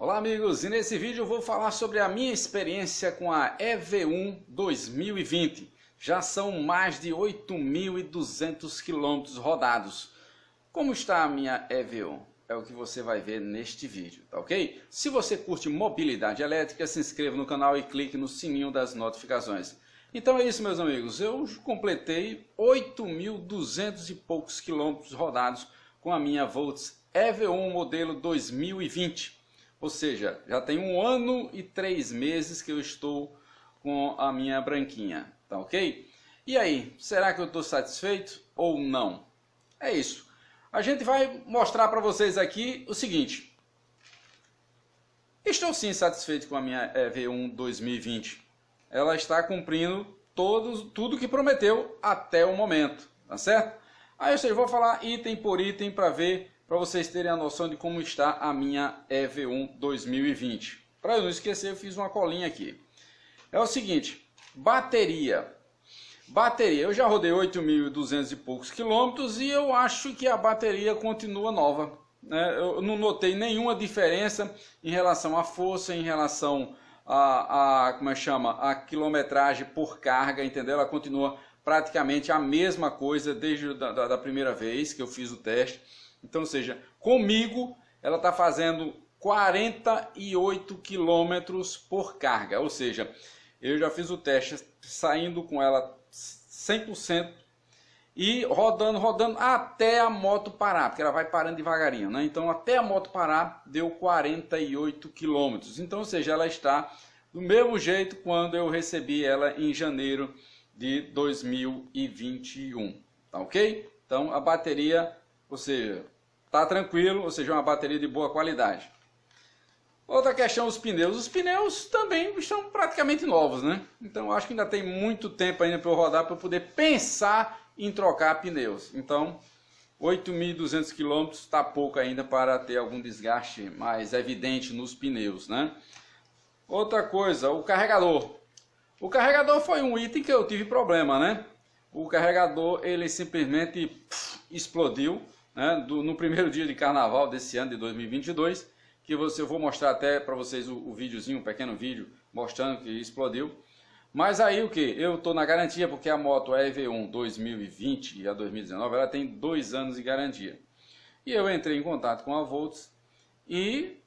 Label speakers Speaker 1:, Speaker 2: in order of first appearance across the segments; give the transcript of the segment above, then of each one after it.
Speaker 1: Olá amigos, e nesse vídeo eu vou falar sobre a minha experiência com a EV1 2020. Já são mais de 8.200 quilômetros rodados. Como está a minha EV1? É o que você vai ver neste vídeo, tá ok? Se você curte mobilidade elétrica, se inscreva no canal e clique no sininho das notificações. Então é isso meus amigos, eu completei 8.200 e poucos quilômetros rodados com a minha Volts EV1 modelo 2020. Ou seja, já tem um ano e três meses que eu estou com a minha branquinha, tá ok? E aí, será que eu estou satisfeito ou não? É isso. A gente vai mostrar para vocês aqui o seguinte. Estou sim satisfeito com a minha EV1 eh, 2020. Ela está cumprindo todos, tudo que prometeu até o momento, tá certo? Aí eu vou falar item por item para ver para vocês terem a noção de como está a minha EV1 2020. Para eu não esquecer, eu fiz uma colinha aqui. É o seguinte, bateria. Bateria, eu já rodei 8.200 e poucos quilômetros e eu acho que a bateria continua nova. Né? Eu não notei nenhuma diferença em relação à força, em relação a, a, como é chama, a quilometragem por carga, entendeu? Ela continua praticamente a mesma coisa desde da, da, da primeira vez que eu fiz o teste. Então, ou seja, comigo ela está fazendo 48 quilômetros por carga. Ou seja, eu já fiz o teste saindo com ela 100% e rodando, rodando até a moto parar, porque ela vai parando devagarinho, né? Então até a moto parar deu 48 quilômetros. Então, ou seja, ela está do mesmo jeito quando eu recebi ela em janeiro de 2021, tá ok? Então a bateria ou seja, está tranquilo, ou seja, é uma bateria de boa qualidade. Outra questão, os pneus. Os pneus também estão praticamente novos, né? Então acho que ainda tem muito tempo ainda para eu rodar para eu poder pensar em trocar pneus. Então, 8.200 km está pouco ainda para ter algum desgaste mais evidente nos pneus, né? Outra coisa, o carregador. O carregador foi um item que eu tive problema, né? O carregador ele simplesmente pff, explodiu né, do, no primeiro dia de carnaval desse ano de 2022, que você, eu vou mostrar até para vocês o, o videozinho, um pequeno vídeo mostrando que explodiu. Mas aí o que? Eu estou na garantia porque a moto EV1 2020 e a 2019 ela tem dois anos de garantia. E eu entrei em contato com a Volts e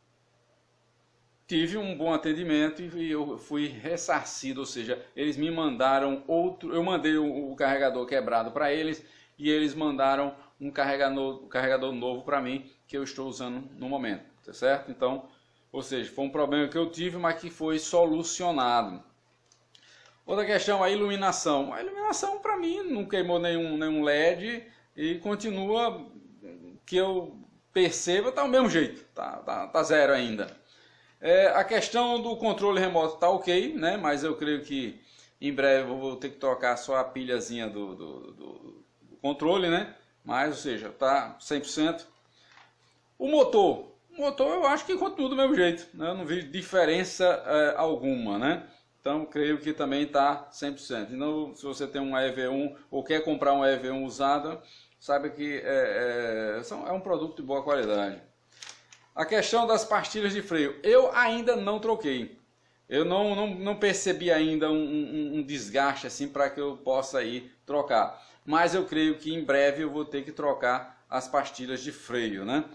Speaker 1: tive um bom atendimento e eu fui ressarcido, ou seja, eles me mandaram outro, eu mandei o, carregador quebrado para eles e eles mandaram um carregador, um carregador novo para mim que eu estou usando no momento, tá certo? Então, ou seja, foi um problema que eu tive, mas que foi solucionado. Outra questão, a iluminação. A iluminação para mim não queimou nenhum, nenhum LED e continua que eu perceba está do mesmo jeito, tá, tá, tá zero ainda. É, a questão do controle remoto está ok, né? Mas eu creio que em breve eu vou ter que trocar só a pilhazinha do, do, do, do controle, né? Mas, ou seja, tá 100%. O motor. O motor eu acho que continua do mesmo jeito. Né? Eu não vi diferença é, alguma, né? Então, creio que também está 100%. Então, se você tem um EV1 ou quer comprar um EV1 usado, saiba que é, é, são, é um produto de boa qualidade. A questão das pastilhas de freio. Eu ainda não troquei. Eu não, não, não percebi ainda um, um, um desgaste assim para que eu possa ir trocar mas eu creio que em breve eu vou ter que trocar as pastilhas de freio, né?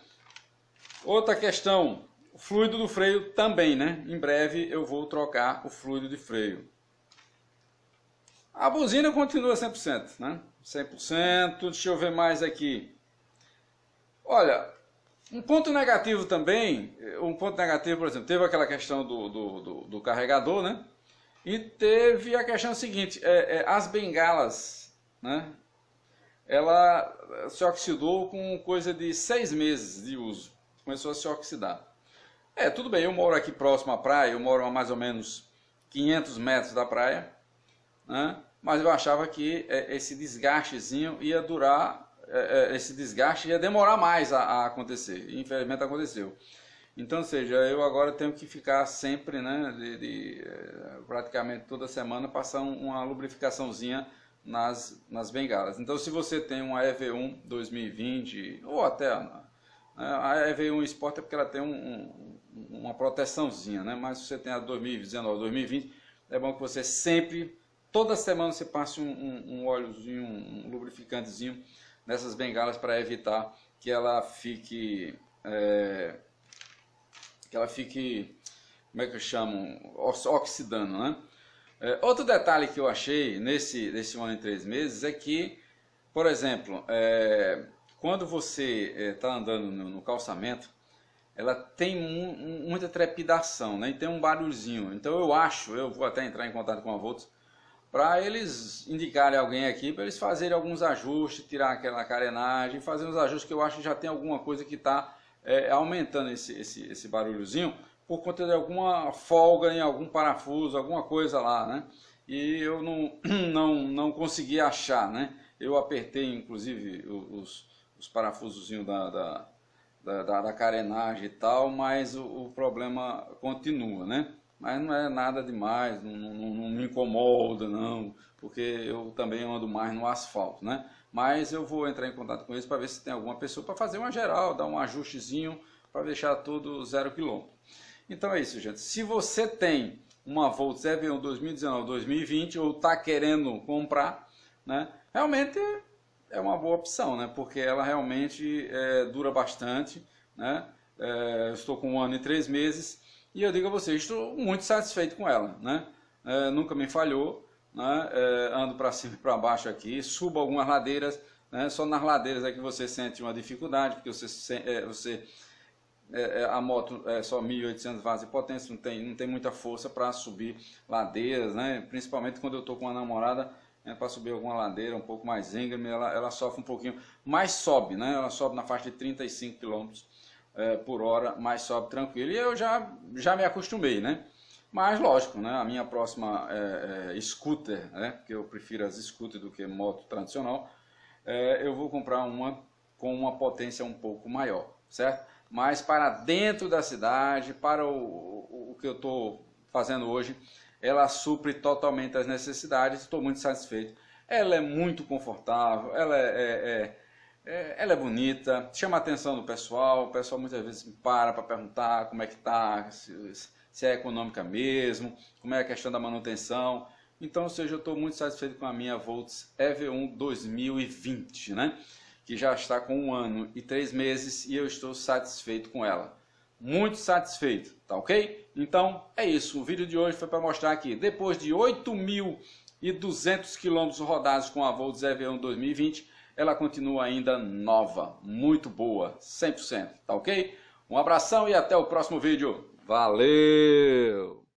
Speaker 1: Outra questão, o fluido do freio também, né? Em breve eu vou trocar o fluido de freio. A buzina continua 100%, né? 100%, deixa eu ver mais aqui. Olha, um ponto negativo também, um ponto negativo, por exemplo, teve aquela questão do, do, do, do carregador, né? E teve a questão seguinte, é, é, as bengalas né? ela se oxidou com coisa de seis meses de uso. Começou a se oxidar. É, tudo bem, eu moro aqui próximo à praia, eu moro a mais ou menos 500 metros da praia, né? mas eu achava que é, esse desgastezinho ia durar, é, é, esse desgaste ia demorar mais a, acontecer. Infelizmente aconteceu. Então, seja, eu agora tenho que ficar sempre, né, de, de praticamente toda semana, passar uma lubrificaçãozinha nas, nas bengalas. Então, se você tem uma EV1 2020 ou até a, né, a EV1 Sport é porque ela tem um, um, uma proteçãozinha, né? Mas se você tem a 2019, 2020, é bom que você sempre, toda semana, você passe um, um, um óleozinho, um lubrificantezinho nessas bengalas para evitar que ela fique, é, que ela fique, como é que eu chamo, oxidando, né? É, outro detalhe que eu achei nesse, nesse ano em três meses é que, por exemplo, é, quando você está é, andando no, no, calçamento, ela tem um, um, muita trepidação, né? E tem um barulhinho. Então eu acho, eu vou até entrar em contato com a Volts, para eles indicarem alguém aqui, para eles fazerem alguns ajustes, tirar aquela carenagem, fazer uns ajustes que eu acho que já tem alguma coisa que está é, aumentando esse, esse, esse barulhozinho, por conta de alguma folga em algum parafuso, alguma coisa lá, né? E eu não, não, não consegui achar, né? Eu apertei, inclusive, os, os parafusos da, da, da, da, carenagem e tal, mas o, o, problema continua, né? Mas não é nada demais, não, não, não me incomoda, não, porque eu também ando mais no asfalto, né? Mas eu vou entrar em contato com eles para ver se tem alguma pessoa para fazer uma geral, dar um ajustezinho para deixar tudo zero quilômetro. Então é isso, gente. Se você tem uma Volt 2019-2020 ou está querendo comprar, né, realmente é uma boa opção, né, porque ela realmente é, dura bastante. Né, é, estou com um ano e três meses e eu digo a vocês, estou muito satisfeito com ela. Né, é, nunca me falhou, né, é, ando para cima e para baixo aqui, subo algumas ladeiras, né, só nas ladeiras é que você sente uma dificuldade, porque você, é, você é, é, a moto é só 1.800 watts de potência, não tem, não tem muita força para subir ladeiras, né? principalmente quando eu estou com uma namorada, né, para subir alguma ladeira um pouco mais íngreme, ela, ela sofre um pouquinho, mas sobe, né? ela sobe na faixa de 35 km é, por hora, mas sobe tranquilo, e eu já, já me acostumei, né? Mas, lógico, né, a minha próxima é, é, scooter, né, porque eu prefiro as scooters do que moto tradicional, é, eu vou comprar uma com uma potência um pouco maior, certo? mas para dentro da cidade, para o, o, que eu estou fazendo hoje, ela supre totalmente as necessidades, estou muito satisfeito. Ela é muito confortável, ela é, é, é, é, ela é bonita, chama a atenção do pessoal, o pessoal muitas vezes me para para perguntar como é que está, se, se é econômica mesmo, como é a questão da manutenção. Então, ou seja, eu estou muito satisfeito com a minha Volts EV1 2020, né? que já está com um ano e três meses e eu estou satisfeito com ela. Muito satisfeito, tá ok? Então é isso, o vídeo de hoje foi para mostrar que depois de 8.200 quilômetros rodados com a Volts EV1 2020, ela continua ainda nova, muito boa, 100%, tá ok? Um abração e até o próximo vídeo. Valeu!